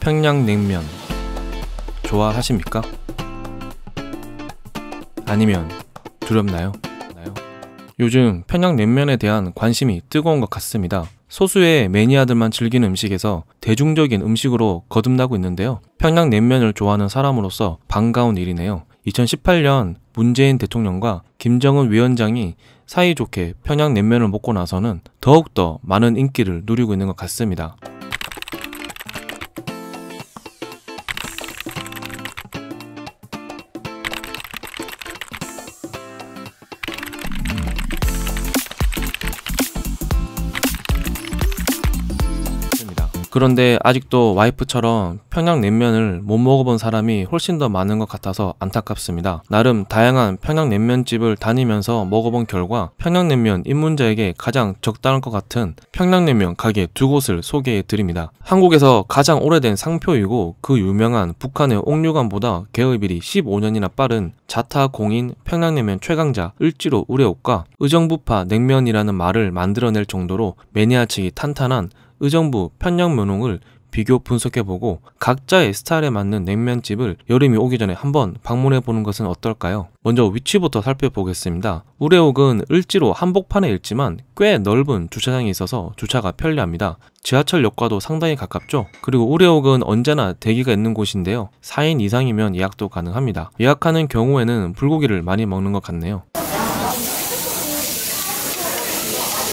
평양냉면 좋아하십니까? 아니면 두렵나요? 요즘 평양냉면에 대한 관심이 뜨거운 것 같습니다. 소수의 매니아들만 즐기는 음식에서 대중적인 음식으로 거듭나고 있는데요. 평양냉면을 좋아하는 사람으로서 반가운 일이네요. 2018년 문재인 대통령과 김정은 위원장이 사이좋게 평양냉면을 먹고 나서는 더욱더 많은 인기를 누리고 있는 것 같습니다. 그런데 아직도 와이프처럼 평양냉면을 못 먹어본 사람이 훨씬 더 많은 것 같아서 안타깝습니다. 나름 다양한 평양냉면집을 다니면서 먹어본 결과 평양냉면 입문자에게 가장 적당할 것 같은 평양냉면 가게 두 곳을 소개해 드립니다. 한국에서 가장 오래된 상표이고 그 유명한 북한의 옥류관보다 개업일이 15년이나 빠른 자타 공인 평양냉면 최강자 을지로 우레옥과 의정부파 냉면이라는 말을 만들어낼 정도로 매니아층이 탄탄한 의정부, 편양면홍을 비교 분석해보고 각자의 스타일에 맞는 냉면집을 여름이 오기 전에 한번 방문해보는 것은 어떨까요? 먼저 위치부터 살펴보겠습니다. 우레옥은 을지로 한복판에 있지만 꽤 넓은 주차장이 있어서 주차가 편리합니다. 지하철역과도 상당히 가깝죠. 그리고 우레옥은 언제나 대기가 있는 곳인데요. 4인 이상이면 예약도 가능합니다. 예약하는 경우에는 불고기를 많이 먹는 것 같네요.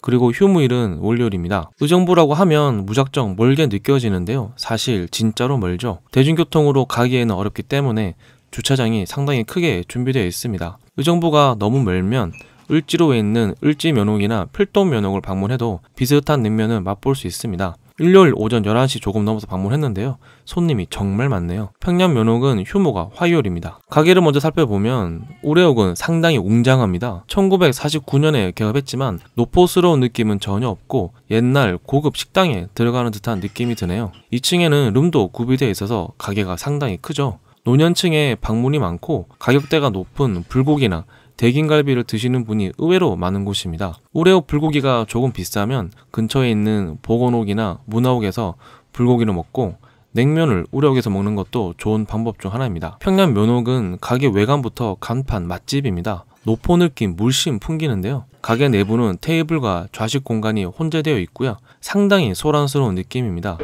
그리고 휴무일은 월요일입니다. 의정부라고 하면 무작정 멀게 느껴지는데요. 사실 진짜로 멀죠. 대중교통으로 가기에는 어렵기 때문에 주차장이 상당히 크게 준비되어 있습니다. 의정부가 너무 멀면 을지로에 있는 을지면옥이나 필동면옥을 방문해도 비슷한 냉면을 맛볼 수 있습니다. 일요일 오전 11시 조금 넘어서 방문했는데요. 손님이 정말 많네요. 평양 면옥은 휴무가 화요일입니다. 가게를 먼저 살펴보면 우레옥은 상당히 웅장합니다. 1949년에 개업했지만 노포스러운 느낌은 전혀 없고 옛날 고급 식당에 들어가는 듯한 느낌이 드네요. 2층에는 룸도 구비되어 있어서 가게가 상당히 크죠. 노년층에 방문이 많고 가격대가 높은 불고기나 대긴갈비를 드시는 분이 의외로 많은 곳입니다. 우레옥 불고기가 조금 비싸면 근처에 있는 보건옥이나 문화옥에서 불고기를 먹고 냉면을 우려옥에서 먹는 것도 좋은 방법 중 하나입니다. 평양 면옥은 가게 외관부터 간판 맛집입니다. 노포 느낌 물씬 풍기는데요. 가게 내부는 테이블과 좌식 공간이 혼재되어 있고요. 상당히 소란스러운 느낌입니다.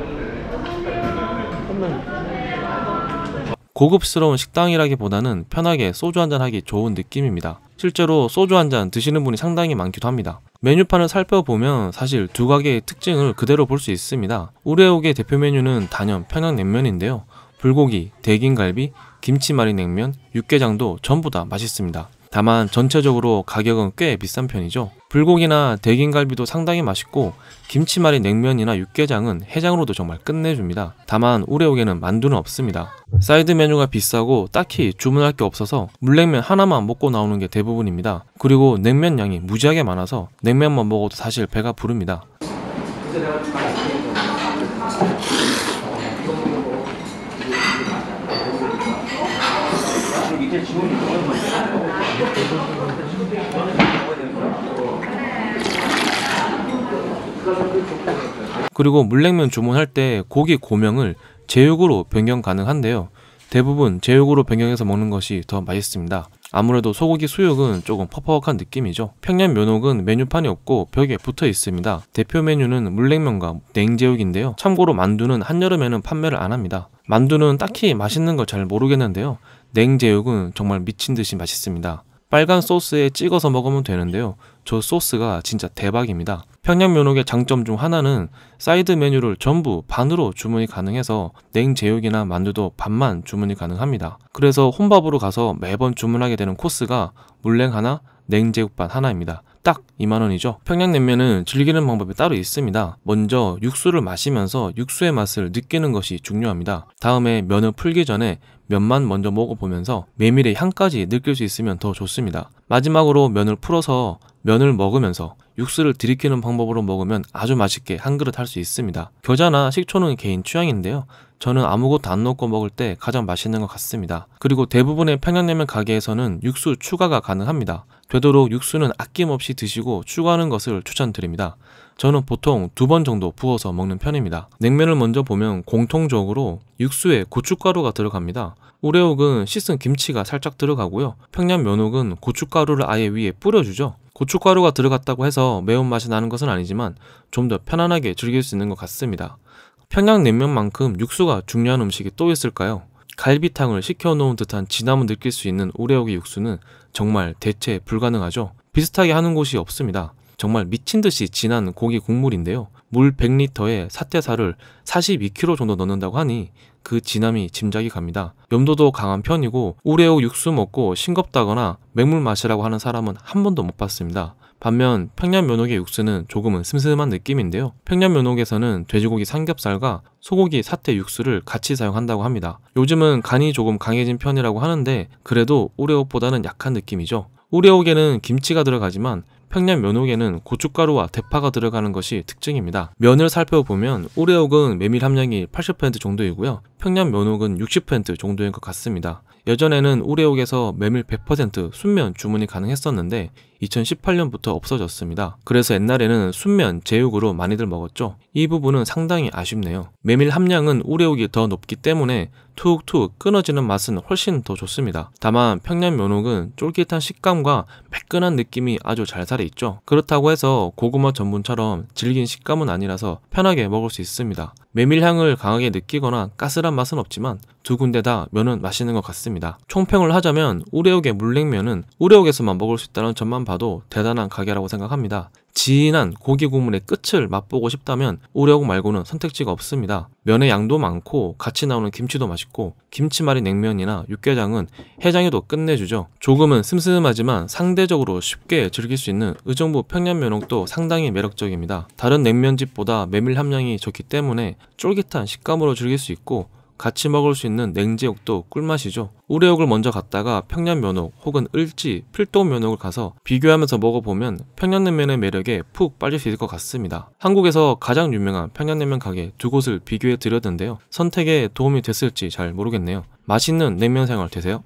고급스러운 식당이라기보다는 편하게 소주 한잔 하기 좋은 느낌입니다. 실제로 소주 한잔 드시는 분이 상당히 많기도 합니다. 메뉴판을 살펴보면 사실 두 가게의 특징을 그대로 볼 수 있습니다. 우레옥의 대표 메뉴는 단연 평양냉면인데요. 불고기, 대긴갈비, 김치말이 냉면, 육개장도 전부 다 맛있습니다. 다만 전체적으로 가격은 꽤 비싼 편이죠. 불고기나 대긴갈비도 상당히 맛있고 김치말이 냉면이나 육개장은 해장으로도 정말 끝내줍니다. 다만 우레옥에는 만두는 없습니다. 사이드 메뉴가 비싸고 딱히 주문할 게 없어서 물냉면 하나만 먹고 나오는 게 대부분입니다. 그리고 냉면 양이 무지하게 많아서 냉면만 먹어도 사실 배가 부릅니다. 그리고 물냉면 주문할 때 고기 고명을 제육으로 변경 가능한데요. 대부분 제육으로 변경해서 먹는 것이 더 맛있습니다. 아무래도 소고기 수육은 조금 퍽퍽한 느낌이죠. 평양 면옥은 메뉴판이 없고 벽에 붙어 있습니다. 대표 메뉴는 물냉면과 냉제육인데요. 참고로 만두는 한여름에는 판매를 안 합니다. 만두는 딱히 맛있는 걸 잘 모르겠는데요. 냉제육은 정말 미친 듯이 맛있습니다. 빨간 소스에 찍어서 먹으면 되는데요. 저 소스가 진짜 대박입니다. 평양면옥의 장점 중 하나는 사이드 메뉴를 전부 반으로 주문이 가능해서 냉제육이나 만두도 반만 주문이 가능합니다. 그래서 혼밥으로 가서 매번 주문하게 되는 코스가 물냉 하나, 냉제육반 하나입니다. 딱 2만원이죠 평양냉면은 즐기는 방법이 따로 있습니다 먼저 육수를 마시면서 육수의 맛을 느끼는 것이 중요합니다 다음에 면을 풀기 전에 면만 먼저 먹어보면서 메밀의 향까지 느낄 수 있으면 더 좋습니다 마지막으로 면을 풀어서 면을 먹으면서 육수를 들이키는 방법으로 먹으면 아주 맛있게 한 그릇 할 수 있습니다 겨자나 식초는 개인 취향인데요 저는 아무것도 안 넣고 먹을 때 가장 맛있는 것 같습니다. 그리고 대부분의 평양냉면 가게에서는 육수 추가가 가능합니다. 되도록 육수는 아낌없이 드시고 추가하는 것을 추천드립니다. 저는 보통 두 번 정도 부어서 먹는 편입니다. 냉면을 먼저 보면 공통적으로 육수에 고춧가루가 들어갑니다. 우레옥은 씻은 김치가 살짝 들어가고요. 평양 면옥은 고춧가루를 아예 위에 뿌려주죠. 고춧가루가 들어갔다고 해서 매운맛이 나는 것은 아니지만 좀 더 편안하게 즐길 수 있는 것 같습니다. 평양냉면만큼 육수가 중요한 음식이 또 있을까요? 갈비탕을 식혀놓은 듯한 진함을 느낄 수 있는 우레오기 육수는 정말 대체 불가능하죠. 비슷하게 하는 곳이 없습니다. 정말 미친듯이 진한 고기 국물인데요. 물 100리터에 사태살을 42kg 정도 넣는다고 하니 그 진함이 짐작이 갑니다. 염도도 강한 편이고 우레오 육수 먹고 싱겁다거나 맹물 맛이라고 하는 사람은 한 번도 못 봤습니다. 반면 평양 면옥의 육수는 조금은 슴슴한 느낌인데요. 평양 면옥에서는 돼지고기 삼겹살과 소고기 사태 육수를 같이 사용한다고 합니다. 요즘은 간이 조금 강해진 편이라고 하는데 그래도 우레옥보다는 약한 느낌이죠. 우레옥에는 김치가 들어가지만 평양 면옥에는 고춧가루와 대파가 들어가는 것이 특징입니다. 면을 살펴보면 우레옥은 메밀 함량이 80% 정도이고요. 평양 면옥은 60% 정도인 것 같습니다. 예전에는 우레옥에서 메밀 100% 순면 주문이 가능했었는데 2018년부터 없어졌습니다. 그래서 옛날에는 순면, 제육으로 많이들 먹었죠. 이 부분은 상당히 아쉽네요. 메밀 함량은 우레옥이 더 높기 때문에 툭툭 끊어지는 맛은 훨씬 더 좋습니다. 다만 평양 면옥은 쫄깃한 식감과 매끈한 느낌이 아주 잘 살아있죠. 그렇다고 해서 고구마 전분처럼 질긴 식감은 아니라서 편하게 먹을 수 있습니다. 메밀향을 강하게 느끼거나 가스란 맛은 없지만 두 군데 다 면은 맛있는 것 같습니다. 총평을 하자면 우레옥의 물냉면은 우레옥에서만 먹을 수 있다는 점만 봐 봐도 대단한 가게라고 생각합니다. 진한 고기 국물의 끝을 맛보고 싶다면 우려국 말고는 선택지가 없습니다. 면의 양도 많고 같이 나오는 김치도 맛있고 김치말이 냉면이나 육개장은 해장에도 끝내주죠. 조금은 슴슴하지만 상대적으로 쉽게 즐길 수 있는 의정부 평양면옥도 상당히 매력적입니다. 다른 냉면집보다 메밀 함량이 적기 때문에 쫄깃한 식감으로 즐길 수 있고 같이 먹을 수 있는 냉제육도 꿀맛이죠. 우레옥을 먼저 갔다가 평양면옥 혹은 을지, 필동면옥을 가서 비교하면서 먹어보면 평양냉면의 매력에 푹 빠질 수 있을 것 같습니다. 한국에서 가장 유명한 평양냉면 가게 두 곳을 비교해 드렸는데요. 선택에 도움이 됐을지 잘 모르겠네요. 맛있는 냉면 생활 되세요.